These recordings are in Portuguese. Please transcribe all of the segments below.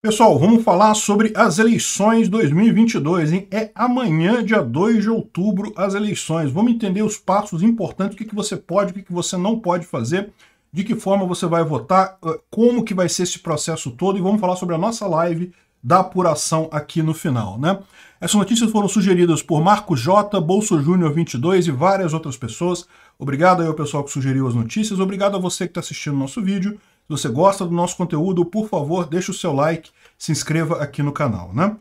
Pessoal, vamos falar sobre as eleições 2022, hein? É amanhã, dia 2 de outubro, as eleições. Vamos entender os passos importantes, o que, você pode, o que, que você não pode fazer, de que forma você vai votar, como que vai ser esse processo todo e vamos falar sobre a nossa live da apuração aqui no final, né? Essas notícias foram sugeridas por Marco J, Bolso Júnior 22 e várias outras pessoas. Obrigado aí ao pessoal que sugeriu as notícias, obrigado a você que está assistindo o nosso vídeo. Se você gosta do nosso conteúdo, por favor, deixe o seu like, se inscreva aqui no canal, né?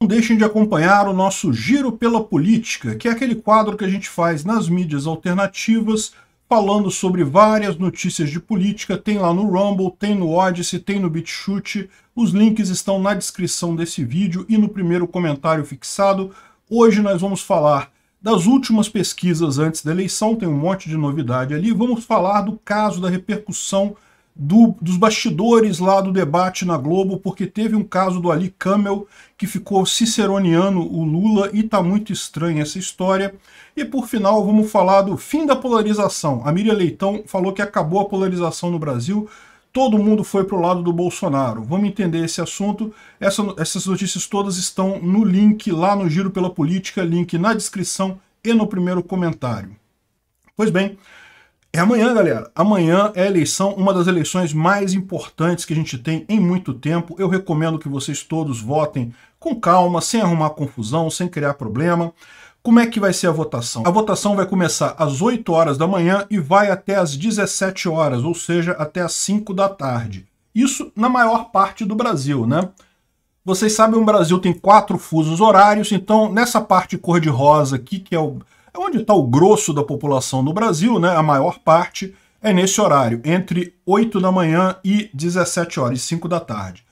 Não deixem de acompanhar o nosso Giro pela Política, que é aquele quadro que a gente faz nas mídias alternativas, falando sobre várias notícias de política. Tem lá no Rumble, tem no Odyssey, tem no BitChute. Os links estão na descrição desse vídeo e no primeiro comentário fixado. Hoje nós vamos falar das últimas pesquisas antes da eleição, tem um monte de novidade ali. Vamos falar do caso da repercussão do, dos bastidores lá do debate na Globo, porque teve um caso do Ali Camel que ficou ciceroniano o Lula e tá muito estranha essa história. E por final, vamos falar do fim da polarização. A Miriam Leitão falou que acabou a polarização no Brasil, todo mundo foi pro lado do Bolsonaro. Vamos entender esse assunto. Essa, essas notícias todas estão no link lá no Giro pela Política, link na descrição e no primeiro comentário. Pois bem, é amanhã, galera. Amanhã é eleição, uma das eleições mais importantes que a gente tem em muito tempo. Eu recomendo que vocês todos votem com calma, sem arrumar confusão, sem criar problema. Como é que vai ser a votação? A votação vai começar às 8 horas da manhã e vai até às 17 horas, ou seja, até às 5 da tarde. Isso na maior parte do Brasil, né? Vocês sabem, o Brasil tem quatro fusos horários, então nessa parte cor-de-rosa aqui, que é o é onde está o grosso da população no Brasil, né? A maior parte é nesse horário, entre 8 da manhã e 17 horas e 5 da tarde.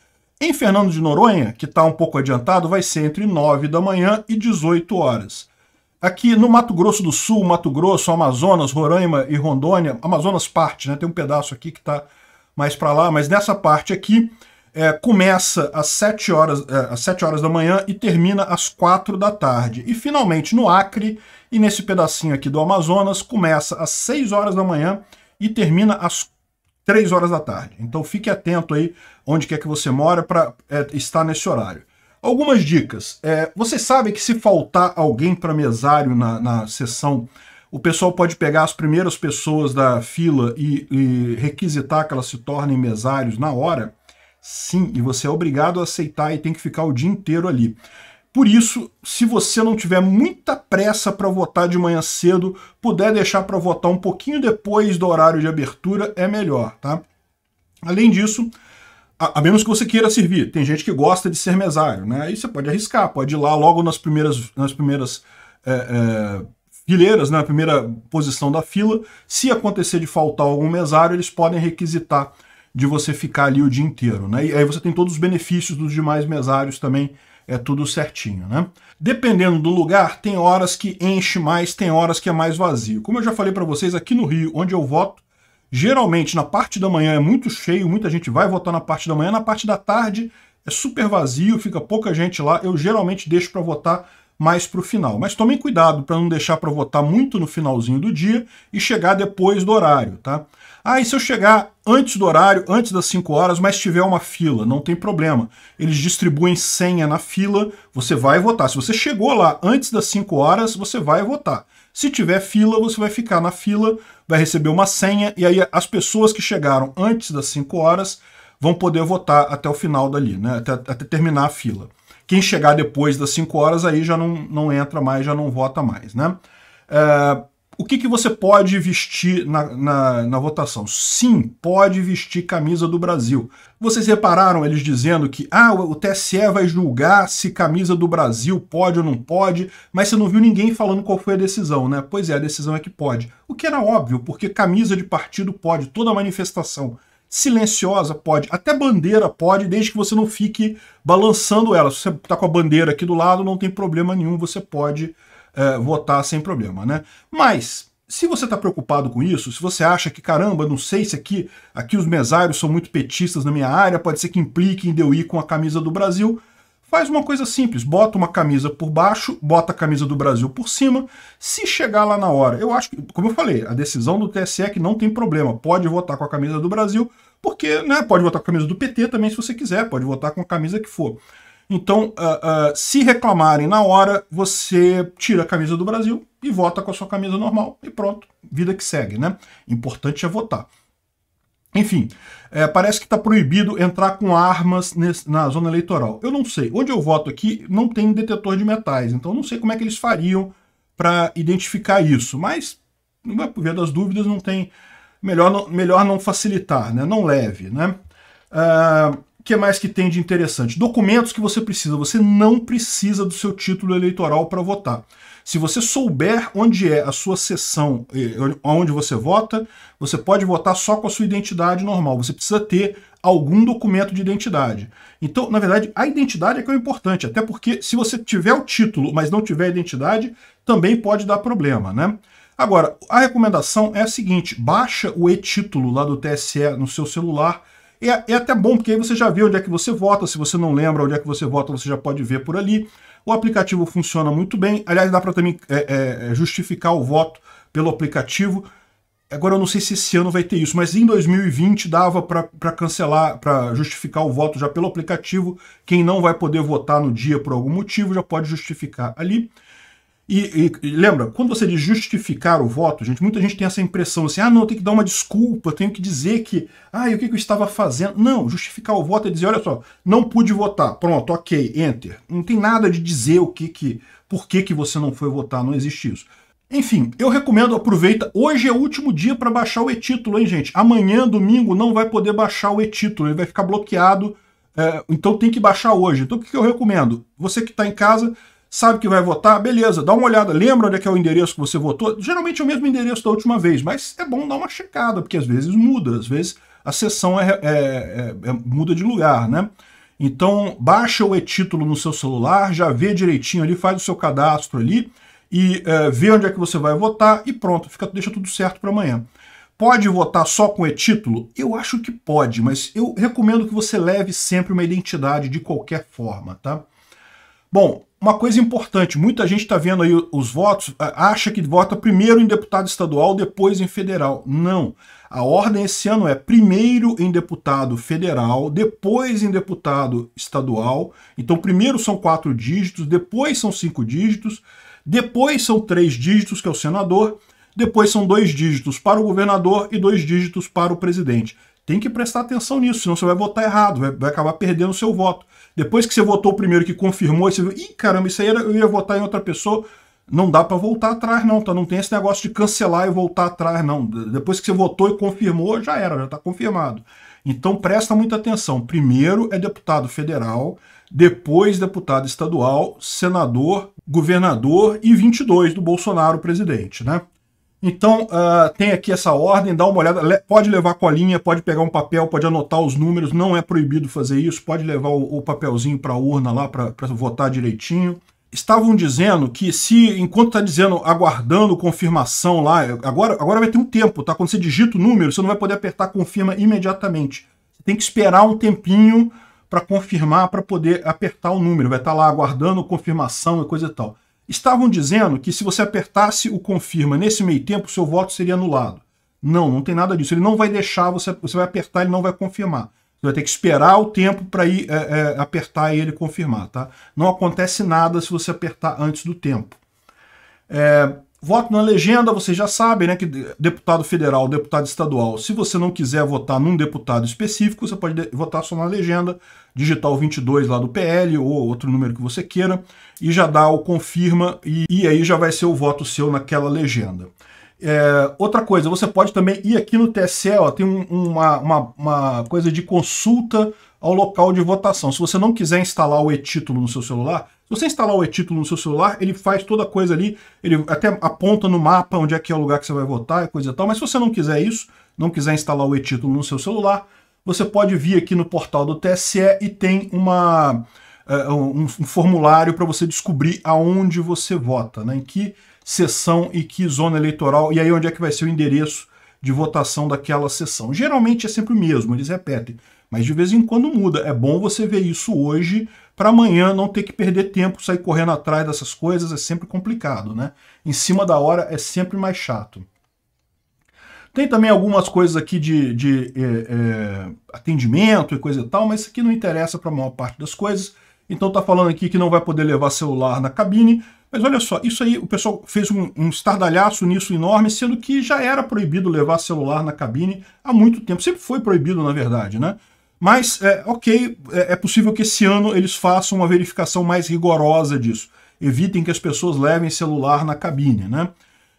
Em Fernando de Noronha, que está um pouco adiantado, vai ser entre 9 da manhã e 18 horas. Aqui no Mato Grosso do Sul, Mato Grosso, Amazonas, Roraima e Rondônia, Amazonas parte, né? Tem um pedaço aqui que está mais para lá, mas nessa parte aqui é, começa às 7 horas, é, às 7 horas da manhã e termina às 4 da tarde. E finalmente no Acre e nesse pedacinho aqui do Amazonas, começa às 6 horas da manhã e termina às 3 horas da tarde. Então fique atento aí onde quer que você mora para é, estar nesse horário. Algumas dicas. É, você sabe que se faltar alguém para mesário na, na sessão, o pessoal pode pegar as primeiras pessoas da fila e, e requisitar que elas se tornem mesários na hora? Sim, e você é obrigado a aceitar e tem que ficar o dia inteiro ali. Por isso, se você não tiver muita pressa para votar de manhã cedo, puder deixar para votar um pouquinho depois do horário de abertura, é melhor, tá? Além disso, a, a, menos que você queira servir. Tem gente que gosta de ser mesário, né? Aí você pode arriscar, pode ir lá logo nas primeiras, nas primeiras é, é, fileiras, né? na né? primeira posição da fila. Se acontecer de faltar algum mesário, eles podem requisitar de você ficar ali o dia inteiro, né? E aí você tem todos os benefícios dos demais mesários também é tudo certinho, né? Dependendo do lugar, tem horas que enche mais, tem horas que é mais vazio. Como eu já falei para vocês, aqui no Rio, onde eu voto, geralmente na parte da manhã é muito cheio, muita gente vai votar na parte da manhã, na parte da tarde é super vazio, fica pouca gente lá. Eu geralmente deixo para votar mais para o final. Mas tomem cuidado para não deixar para votar muito no finalzinho do dia e chegar depois do horário, tá? Ah, e se eu chegar antes do horário, antes das 5 horas, mas tiver uma fila, não tem problema. Eles distribuem senha na fila, você vai votar. Se você chegou lá antes das 5 horas, você vai votar. Se tiver fila, você vai ficar na fila, vai receber uma senha, e aí as pessoas que chegaram antes das 5 horas vão poder votar até o final dali, né? até, até terminar a fila. Quem chegar depois das 5 horas aí já não, não entra mais, já não vota mais. Né? É, o que, que você pode vestir na, na, na votação? Sim, pode vestir camisa do Brasil. Vocês repararam eles dizendo que ah, o TSE vai julgar se camisa do Brasil pode ou não pode, mas você não viu ninguém falando qual foi a decisão, né? Pois é, a decisão é que pode. O que era óbvio, porque camisa de partido pode, toda manifestação silenciosa pode, até bandeira pode, desde que você não fique balançando ela. Se você está com a bandeira aqui do lado, não tem problema nenhum, você pode é, votar sem problema, né? Mas se você está preocupado com isso, se você acha que, caramba, não sei se aqui, aqui os mesários são muito petistas na minha área, pode ser que de eu ir com a camisa do Brasil, Faz uma coisa simples, bota uma camisa por baixo, bota a camisa do Brasil por cima. Se chegar lá na hora, eu acho que, como eu falei, a decisão do TSE é que não tem problema, pode votar com a camisa do Brasil, porque né, pode votar com a camisa do PT também se você quiser, pode votar com a camisa que for. Então, uh, uh, se reclamarem na hora, você tira a camisa do Brasil e vota com a sua camisa normal e pronto, vida que segue, né? Importante é votar. Enfim, é, parece que está proibido entrar com armas nesse, na zona eleitoral. Eu não sei. Onde eu voto aqui não tem detetor de metais, então não sei como é que eles fariam para identificar isso. Mas, por via das dúvidas, não tem. Melhor não, melhor não facilitar, né? não leve. Né? Uh, o que é mais que tem de interessante? Documentos que você precisa. Você não precisa do seu título eleitoral para votar. Se você souber onde é a sua sessão, eh, onde você vota, você pode votar só com a sua identidade normal. Você precisa ter algum documento de identidade. Então, na verdade, a identidade é que é o importante, até porque se você tiver o título, mas não tiver a identidade, também pode dar problema, né? Agora, a recomendação é a seguinte, baixa o e-título lá do TSE no seu celular, é, é até bom, porque aí você já vê onde é que você vota. Se você não lembra onde é que você vota, você já pode ver por ali. O aplicativo funciona muito bem. Aliás, dá para também é, é, é, justificar o voto pelo aplicativo. Agora eu não sei se esse ano vai ter isso, mas em 2020 dava para cancelar, para justificar o voto já pelo aplicativo. Quem não vai poder votar no dia por algum motivo já pode justificar ali. E, e, lembra, quando você diz justificar o voto, gente, muita gente tem essa impressão assim, ah, não, eu tenho que dar uma desculpa, tenho que dizer que, ah, e o que, que eu estava fazendo? Não, justificar o voto é dizer, olha só, não pude votar, pronto, ok, enter. Não tem nada de dizer o que que, por que que você não foi votar, não existe isso. Enfim, eu recomendo, aproveita. Hoje é o último dia para baixar o e-título, hein, gente? Amanhã, domingo, não vai poder baixar o e-título, ele vai ficar bloqueado, é, então tem que baixar hoje. Então o que, que eu recomendo? Você que está em casa, sabe que vai votar, beleza, dá uma olhada, lembra onde é que é o endereço que você votou? Geralmente é o mesmo endereço da última vez, mas é bom dar uma checada, porque às vezes muda, às vezes a sessão é, é, é, é muda de lugar, né? Então, baixa o e-título no seu celular, já vê direitinho ali, faz o seu cadastro ali e é, vê onde é que você vai votar e pronto, fica, deixa tudo certo para amanhã. Pode votar só com e-título? Eu acho que pode, mas eu recomendo que você leve sempre uma identidade de qualquer forma, tá? Bom, uma coisa importante, muita gente está vendo aí os votos, acha que vota primeiro em deputado estadual, depois em federal. Não. A ordem esse ano é primeiro em deputado federal, depois em deputado estadual. Então, primeiro são quatro dígitos, depois são cinco dígitos, depois são três dígitos, que é o senador, depois são dois dígitos para o governador e dois dígitos para o presidente. Tem que prestar atenção nisso, senão você vai votar errado, vai, vai acabar perdendo o seu voto. Depois que você votou o primeiro que confirmou, você viu, ih, caramba, isso aí era, eu ia votar em outra pessoa. Não dá para voltar atrás, não, tá? Não tem esse negócio de cancelar e voltar atrás, não. Depois que você votou e confirmou, já era, já está confirmado. Então presta muita atenção. Primeiro é deputado federal, depois deputado estadual, senador, governador e 22 do Bolsonaro presidente, né? Então, uh, tem aqui essa ordem, dá uma olhada, le pode levar a colinha, pode pegar um papel, pode anotar os números, não é proibido fazer isso, pode levar o, o papelzinho para a urna lá para votar direitinho. Estavam dizendo que se, enquanto está dizendo, aguardando confirmação lá, agora, agora vai ter um tempo, tá? Quando você digita o número, você não vai poder apertar confirma imediatamente. Você tem que esperar um tempinho para confirmar, para poder apertar o número. Vai estar tá lá aguardando confirmação e coisa e tal. Estavam dizendo que se você apertasse o confirma nesse meio tempo, seu voto seria anulado. Não, não tem nada disso. Ele não vai deixar, você, você vai apertar, ele não vai confirmar. Você vai ter que esperar o tempo para ir é, é, apertar e ele confirmar, tá? Não acontece nada se você apertar antes do tempo. É, Voto na legenda, vocês já sabem, né? Que deputado federal, deputado estadual. Se você não quiser votar num deputado específico, você pode votar só na legenda, digitar o 22 lá do PL ou outro número que você queira, e já dá o confirma, e, e aí já vai ser o voto seu naquela legenda. É, outra coisa, você pode também ir aqui no TSE, ó, tem um, uma, uma, uma coisa de consulta ao local de votação. Se você não quiser instalar o e-título no seu celular, se você instalar o e-título no seu celular, ele faz toda a coisa ali, ele até aponta no mapa onde é que é o lugar que você vai votar e coisa e tal, mas se você não quiser isso, não quiser instalar o e-título no seu celular, você pode vir aqui no portal do TSE e tem uma, é, um, um, formulário para você descobrir aonde você vota, né? em que sessão e que zona eleitoral, e aí onde é que vai ser o endereço de votação daquela sessão. Geralmente é sempre o mesmo, eles repetem. Mas de vez em quando muda. É bom você ver isso hoje para amanhã não ter que perder tempo, sair correndo atrás dessas coisas é sempre complicado, né? Em cima da hora é sempre mais chato. Tem também algumas coisas aqui de, de é, é, atendimento e coisa e tal, mas isso aqui não interessa para a maior parte das coisas. Então tá falando aqui que não vai poder levar celular na cabine. Mas olha só, isso aí o pessoal fez um, um estardalhaço nisso enorme, sendo que já era proibido levar celular na cabine há muito tempo. Sempre foi proibido, na verdade, né? Mas, é, ok, é, é possível que esse ano eles façam uma verificação mais rigorosa disso. Evitem que as pessoas levem celular na cabine, né?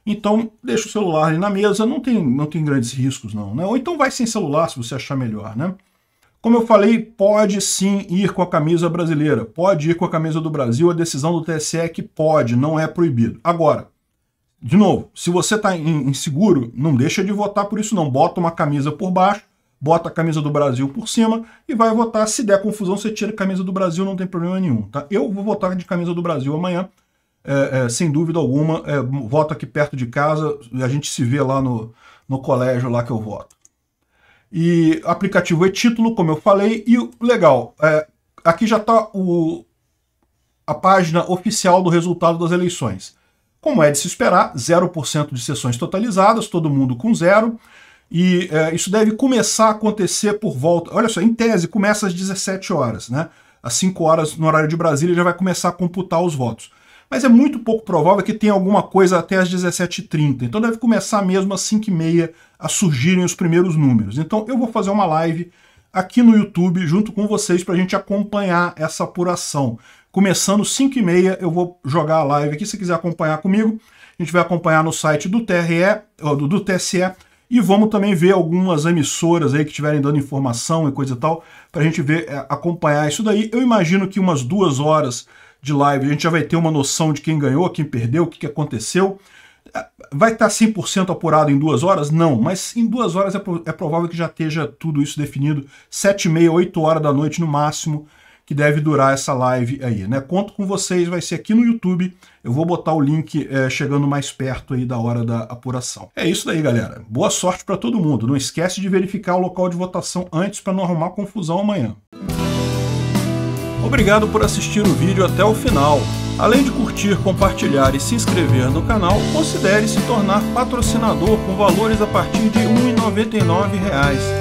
Então, deixa o celular ali na mesa, não tem, não tem grandes riscos não, né? Ou então vai sem celular, se você achar melhor, né? Como eu falei, pode sim ir com a camisa brasileira, pode ir com a camisa do Brasil, a decisão do TSE é que pode, não é proibido. Agora, de novo, se você está inseguro, não deixa de votar por isso não, bota uma camisa por baixo, bota a camisa do Brasil por cima e vai votar. Se der confusão, você tira a camisa do Brasil, não tem problema nenhum. Tá? Eu vou votar de camisa do Brasil amanhã, é, é, sem dúvida alguma. É, voto aqui perto de casa, a gente se vê lá no, no colégio lá que eu voto. E aplicativo e-título, como eu falei, e legal, é, aqui já está a página oficial do resultado das eleições. Como é de se esperar, 0% de sessões totalizadas, todo mundo com zero. E é, isso deve começar a acontecer por volta. Olha só, em tese, começa às 17 horas, né? Às 5 horas no horário de Brasília já vai começar a computar os votos. Mas é muito pouco provável que tenha alguma coisa até às 17h30. Então deve começar mesmo às 5h30 a surgirem os primeiros números. Então eu vou fazer uma live aqui no YouTube junto com vocês para a gente acompanhar essa apuração. Começando 5h30, eu vou jogar a live aqui. Se quiser acompanhar comigo, a gente vai acompanhar no site do TRE, do, do TSE e vamos também ver algumas emissoras aí que estiverem dando informação e coisa e tal, para a gente ver, é, acompanhar isso daí. Eu imagino que umas duas horas de live a gente já vai ter uma noção de quem ganhou, quem perdeu, o que, que aconteceu. É, vai tá estar 100% apurado em duas horas? Não, mas em duas horas é, é, provável que já esteja tudo isso definido. Sete e meia, oito horas da noite no máximo que deve durar essa live aí, né? Conto com vocês, vai ser aqui no YouTube. Eu vou botar o link é, chegando mais perto aí da hora da apuração. É isso daí, galera. Boa sorte para todo mundo. Não esquece de verificar o local de votação antes para não arrumar confusão amanhã. Obrigado por assistir o vídeo até o final. Além de curtir, compartilhar e se inscrever no canal, considere se tornar patrocinador com valores a partir de R$ 1,99